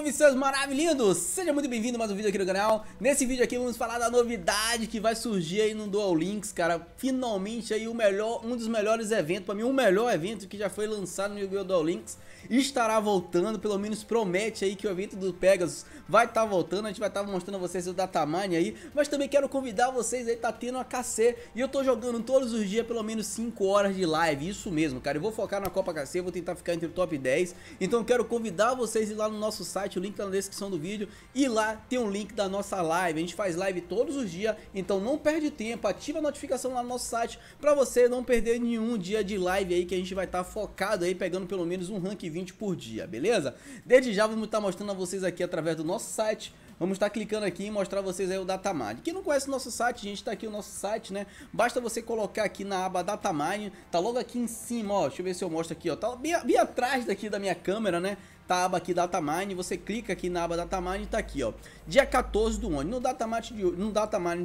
Salve seus maravilhosos! Seja muito bem-vindo a mais um vídeo aqui no canal. Nesse vídeo aqui vamos falar da novidade que vai surgir aí no Dual Links, cara. Finalmente aí o melhor, um dos melhores eventos, para mim o melhor evento que já foi lançado no Yu-Gi-Oh! Dual Links estará voltando, pelo menos promete aí que o evento do Pegasus vai estar tá voltando, a gente vai estar tá mostrando a vocês o datamine aí, mas também quero convidar vocês aí, tá tendo a KC, e eu tô jogando todos os dias pelo menos 5 horas de live, isso mesmo, cara, eu vou focar na Copa KC, vou tentar ficar entre o top 10, então quero convidar vocês ir lá no nosso site site, o link tá na descrição do vídeo e lá tem um link da nossa live. A gente faz live todos os dias, então não perde tempo, ativa a notificação lá no nosso site para você não perder nenhum dia de live aí que a gente vai estar tá focado aí pegando pelo menos um rank 20 por dia, beleza? Desde já vamos estar tá mostrando a vocês aqui através do nosso site Vamos estar tá clicando aqui e mostrar vocês aí o Datamine. Quem não conhece o nosso site, gente, está aqui o nosso site, né? Basta você colocar aqui na aba Datamine, tá logo aqui em cima, ó. Deixa eu ver se eu mostro aqui, ó. Tá bem, bem atrás daqui da minha câmera, né? aba aqui Datamine, você clica aqui na aba Datamine e tá aqui, ó. Dia 14 do 11, no Datamine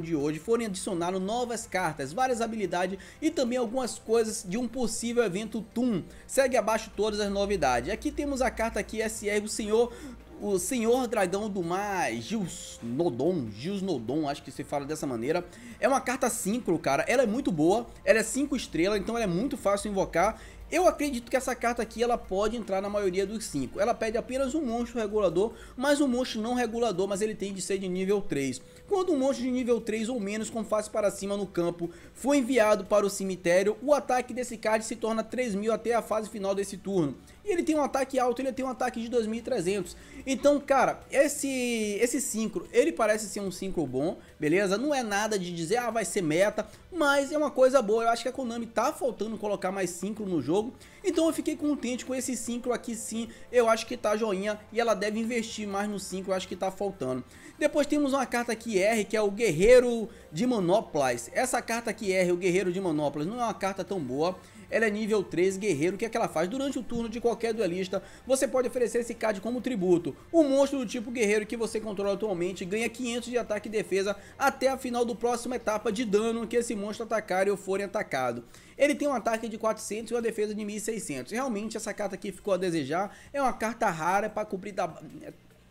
de, no de hoje foram adicionadas novas cartas, várias habilidades e também algumas coisas de um possível evento Toon. Segue abaixo todas as novidades. Aqui temos a carta aqui SR, o senhor o Senhor Dragão do Mar, Gilsnodon, Nodon, Nodon, acho que se fala dessa maneira. É uma carta síncro, cara. Ela é muito boa, ela é 5 estrelas, então ela é muito fácil invocar. Eu acredito que essa carta aqui ela pode entrar na maioria dos 5. Ela pede apenas um monstro regulador, mas um monstro não regulador, mas ele tem de ser de nível 3. Quando um monstro de nível 3 ou menos com face para cima no campo foi enviado para o cemitério, o ataque desse card se torna 3000 até a fase final desse turno. E ele tem um ataque alto, ele tem um ataque de 2300. Então, cara, esse esse sincro, ele parece ser um sincro bom, beleza? Não é nada de dizer, ah, vai ser meta, mas é uma coisa boa. Eu acho que a Konami tá faltando colocar mais sincro no jogo. Então eu fiquei contente com esse sincro aqui sim. Eu acho que tá joinha e ela deve investir mais no sincro, eu acho que tá faltando. Depois temos uma carta aqui R, que é o Guerreiro de Manoplas. Essa carta aqui R, o Guerreiro de Manoplas, não é uma carta tão boa. Ela é nível 3 guerreiro, o que é que ela faz? Durante o turno de qualquer duelista, você pode oferecer esse card como tributo. O monstro do tipo guerreiro que você controla atualmente ganha 500 de ataque e defesa até a final do próximo etapa de dano que esse monstro atacar ou forem atacado. Ele tem um ataque de 400 e uma defesa de 1600. Realmente essa carta aqui ficou a desejar. É uma carta rara é para cumprir da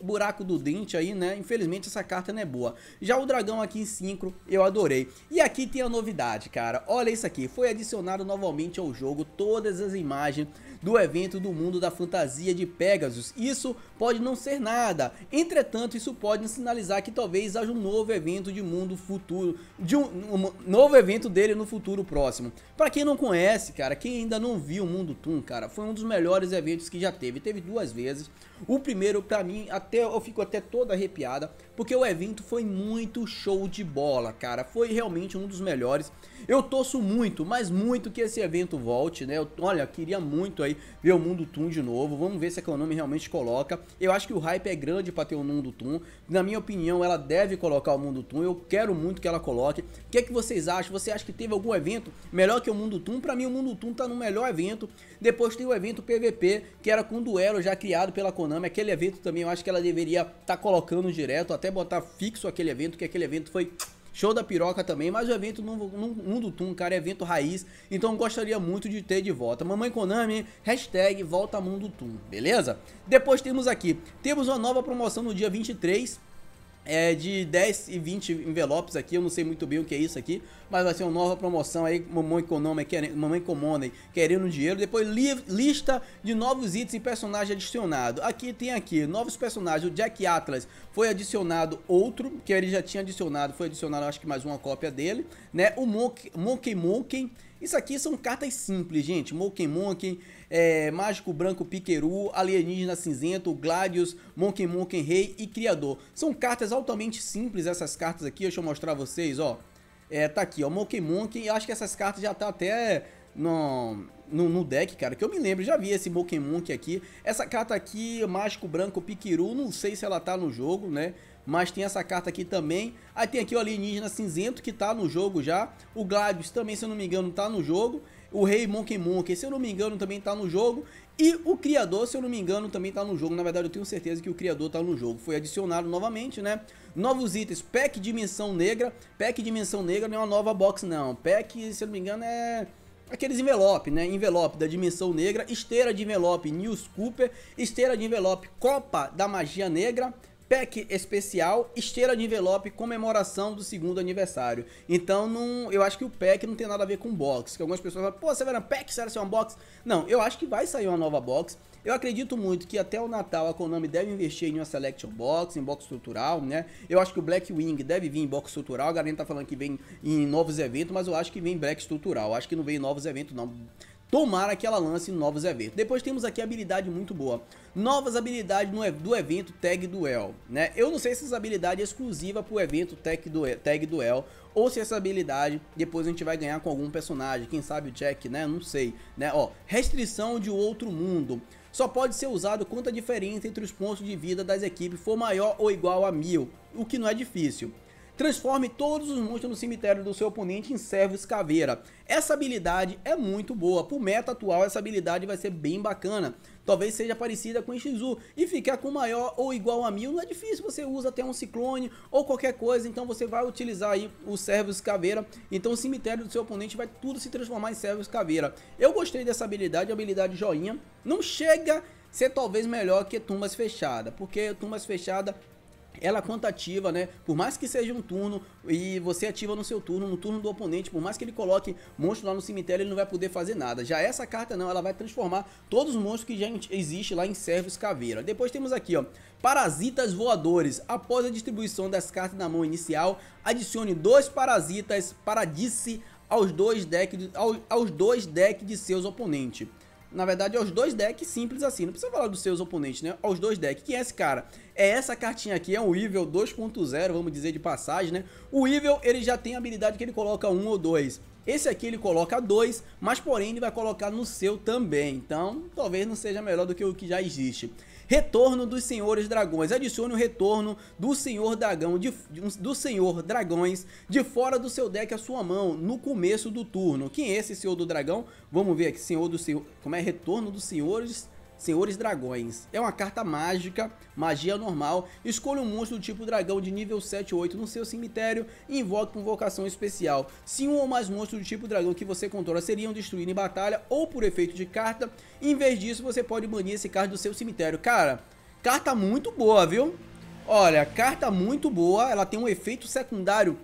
buraco do dente aí, né? Infelizmente essa carta não é boa. Já o dragão aqui em sincro, eu adorei. E aqui tem a novidade, cara. Olha isso aqui, foi adicionado novamente ao jogo todas as imagens do evento do mundo da fantasia de Pegasus. Isso pode não ser nada, entretanto isso pode sinalizar que talvez haja um novo evento de mundo futuro, de um, um novo evento dele no futuro próximo. Para quem não conhece, cara, quem ainda não viu o Mundo Toon, cara, foi um dos melhores eventos que já teve, teve duas vezes. O primeiro para mim, até eu fico até toda arrepiada, porque o evento foi muito show de bola, cara. Foi realmente um dos melhores. Eu torço muito, mas muito que esse evento volte, né? Eu, olha, queria muito aí ver o Mundo Tum de novo. Vamos ver se a Konami realmente coloca. Eu acho que o hype é grande para ter o Mundo Tum. Na minha opinião, ela deve colocar o Mundo Tum. Eu quero muito que ela coloque. O que é que vocês acham? Você acha que teve algum evento melhor que o Mundo Tum? Para mim, o Mundo Tum tá no melhor evento. Depois tem o evento PVP, que era com duelo já criado pela Konami. Aquele evento também eu acho que ela deveria estar tá colocando direto, até botar fixo aquele evento, que aquele evento foi Show da piroca também, mas o evento no Mundo Tum, cara, é evento raiz, então gostaria muito de ter de volta. Mamãe Konami, hashtag volta Mundo Tum, beleza? Depois temos aqui, temos uma nova promoção no dia 23, é, de 10 e 20 envelopes aqui, eu não sei muito bem o que é isso aqui, mas vai ser uma nova promoção aí, Mamãe Konami querendo, Mamãe Komonei querendo dinheiro, depois li, lista de novos itens e personagem adicionado, aqui tem aqui, novos personagens, o Jack Atlas foi adicionado outro, que ele já tinha adicionado, foi adicionado acho que mais uma cópia dele, né, o Monkey Monkey, Monkey isso aqui são cartas simples, gente. Monkey Monkey, é, Mágico Branco Piqueru, Alienígena Cinzento, Gladius, Monkey Monkey Rei e Criador. São cartas altamente simples essas cartas aqui, deixa eu mostrar a vocês, ó. É, tá aqui, ó, Monkey Monkey, acho que essas cartas já tá até no, no, no, deck, cara, que eu me lembro, já vi esse Mokemunk aqui. Essa carta aqui, Mágico Branco Pikiru, não sei se ela tá no jogo, né? Mas tem essa carta aqui também. Aí tem aqui o Alienígena Cinzento, que tá no jogo já. O Gladius também, se eu não me engano, tá no jogo. O Rei Monkey, se eu não me engano, também tá no jogo. E o Criador, se eu não me engano, também tá no jogo. Na verdade, eu tenho certeza que o Criador tá no jogo. Foi adicionado novamente, né? Novos itens. Pack Dimensão Negra. Pack Dimensão Negra não é uma nova box, não. Pack, se eu não me engano, é aqueles envelope, né? Envelope da Dimensão Negra, esteira de envelope News Cooper, esteira de envelope Copa da Magia Negra, pack especial, esteira de envelope comemoração do segundo aniversário. Então, não, eu acho que o pack não tem nada a ver com box, que algumas pessoas falam, pô, você vai na pack, será que é uma box? Não, eu acho que vai sair uma nova box. Eu acredito muito que até o Natal a Konami deve investir em uma selection box, em box estrutural, né? Eu acho que o Black Wing deve vir em box estrutural. A galera tá falando que vem em novos eventos, mas eu acho que vem em black estrutural. Eu acho que não vem em novos eventos, não. Tomara que ela lance novos eventos. Depois temos aqui habilidade muito boa. Novas habilidades no, do evento Tag Duel, né? Eu não sei se essa habilidade é exclusiva para o evento Tag Duel, Tag Duel ou se essa habilidade depois a gente vai ganhar com algum personagem, quem sabe o Jack, né? Não sei, né? Ó, restrição de outro mundo só pode ser usado quanto a diferença entre os pontos de vida das equipes for maior ou igual a mil, o que não é difícil. Transforme todos os monstros no cemitério do seu oponente em servos caveira. Essa habilidade é muito boa, pro meta atual essa habilidade vai ser bem bacana, talvez seja parecida com Ixzu. E ficar com maior ou igual a mil não é difícil, você usa até um ciclone ou qualquer coisa, então você vai utilizar aí o Servus Caveira, então o cemitério do seu oponente vai tudo se transformar em Servus Caveira. Eu gostei dessa habilidade, é habilidade joinha, não chega ser talvez melhor que Tumbas Fechada, porque Tumbas Fechada ela é conta ativa, né? Por mais que seja um turno e você ativa no seu turno, no turno do oponente, por mais que ele coloque monstro lá no cemitério, ele não vai poder fazer nada. Já essa carta não, ela vai transformar todos os monstros que já existe lá em servos caveira. Depois temos aqui, ó, parasitas voadores. Após a distribuição das cartas na mão inicial, adicione dois parasitas para aos dois decks aos dois decks de seus oponentes na verdade, aos é dois decks simples assim. Não precisa falar dos seus oponentes, né? Aos é dois decks. Que é esse cara? É essa cartinha aqui, é um Evil 2.0, vamos dizer de passagem, né? O Evil, ele já tem a habilidade que ele coloca um ou dois. Esse aqui ele coloca dois, mas porém ele vai colocar no seu também. Então, talvez não seja melhor do que o que já existe. Retorno dos Senhores Dragões. Adicione o retorno do Senhor Dragão de, do Senhor Dragões de fora do seu deck à sua mão no começo do turno. Quem é esse Senhor do Dragão? Vamos ver aqui, Senhor do Senhor, como é retorno dos Senhores Senhores Dragões. É uma carta mágica, magia normal. Escolha um monstro do tipo dragão de nível 7 ou 8 no seu cemitério e invoca com vocação especial. Se um ou mais monstros do tipo dragão que você controla seriam destruídos em batalha ou por efeito de carta, em vez disso você pode banir esse card do seu cemitério. Cara, carta muito boa, viu? Olha, carta muito boa, ela tem um efeito secundário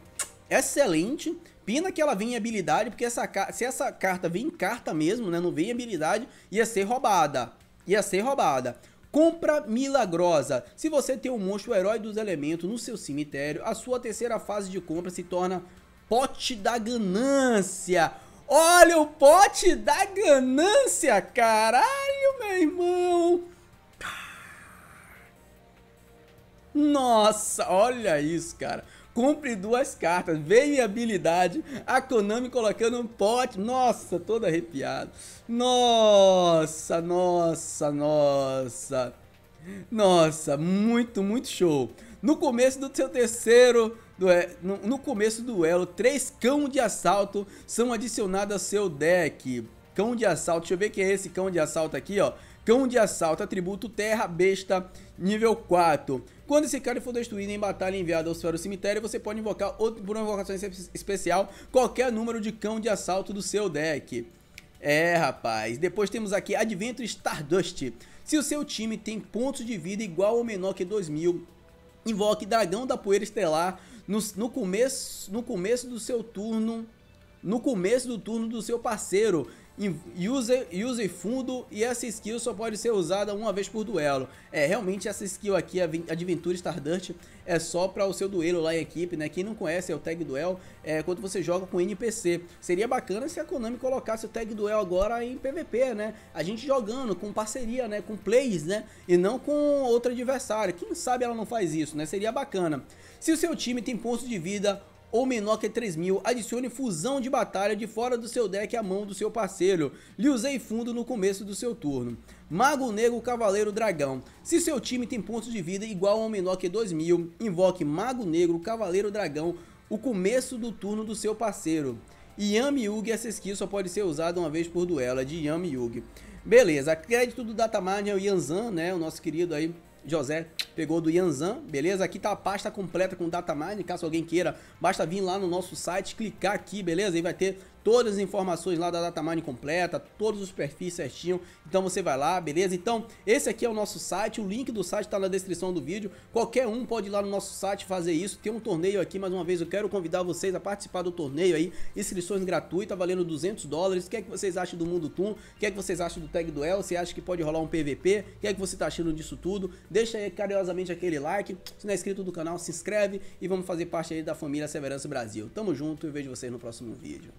excelente. Pena que ela vem em habilidade, porque essa, se essa carta vem em carta mesmo, né, não vem em habilidade, ia ser roubada ia ser roubada. Compra milagrosa. Se você tem um monstro herói dos elementos no seu cemitério, a sua terceira fase de compra se torna pote da ganância. Olha o pote da ganância, caralho, meu irmão. Nossa, olha isso, cara compre duas cartas. Veio habilidade. A Konami colocando um pote. Nossa, todo arrepiado. Nossa, nossa, nossa. Nossa, muito, muito show. No começo do seu terceiro é, no, começo do duelo, três cão de assalto são adicionados ao seu deck cão de assalto. Deixa eu ver que é esse cão de assalto aqui, ó. Cão de assalto, atributo terra, besta, nível 4. Quando esse cara for destruído em batalha enviada ao esfero cemitério, você pode invocar outro, por uma invocação especial qualquer número de cão de assalto do seu deck. É, rapaz. Depois temos aqui Advento Stardust. Se o seu time tem pontos de vida igual ou menor que 2000, invoque Dragão da Poeira Estelar no, no, começo, no começo do seu turno no começo do turno do seu parceiro e user, fundo e essa skill só pode ser usada uma vez por duelo. É, realmente essa skill aqui, a Adventure Stardust, é só para o seu duelo lá em equipe, né? Quem não conhece é o Tag Duel, é quando você joga com NPC. Seria bacana se a Konami colocasse o Tag Duel agora em PVP, né? A gente jogando com parceria, né? Com plays, né? E não com outro adversário. Quem sabe ela não faz isso, né? Seria bacana. Se o seu time tem pontos de vida ou menor que 3000, adicione fusão de batalha de fora do seu deck à mão do seu parceiro. Lhe usei fundo no começo do seu turno. Mago Negro Cavaleiro Dragão. Se seu time tem pontos de vida igual ou menor que 2000, invoque Mago Negro Cavaleiro Dragão o começo do turno do seu parceiro. Yami Yugi, essa skill só pode ser usada uma vez por duelo, de Yami Yugi. Beleza, crédito do Datamine é o Yanzan, né, o nosso querido aí José pegou do Yanzan, beleza? Aqui tá a pasta completa com data mining, caso alguém queira, basta vir lá no nosso site, clicar aqui, beleza? E vai ter todas as informações lá da Datamine completa, todos os perfis certinho. Então você vai lá, beleza? Então esse aqui é o nosso site, o link do site está na descrição do vídeo. Qualquer um pode ir lá no nosso site fazer isso. Tem um torneio aqui, mais uma vez eu quero convidar vocês a participar do torneio aí. Inscrições gratuitas, valendo 200 dólares. O que é que vocês acham do Mundo Tum? O que é que vocês acham do Tag Duel? Você acha que pode rolar um PVP? O que é que você está achando disso tudo? Deixa aí carinhosamente aquele like. Se não é inscrito do canal, se inscreve e vamos fazer parte aí da família Severança Brasil. Tamo junto e vejo vocês no próximo vídeo.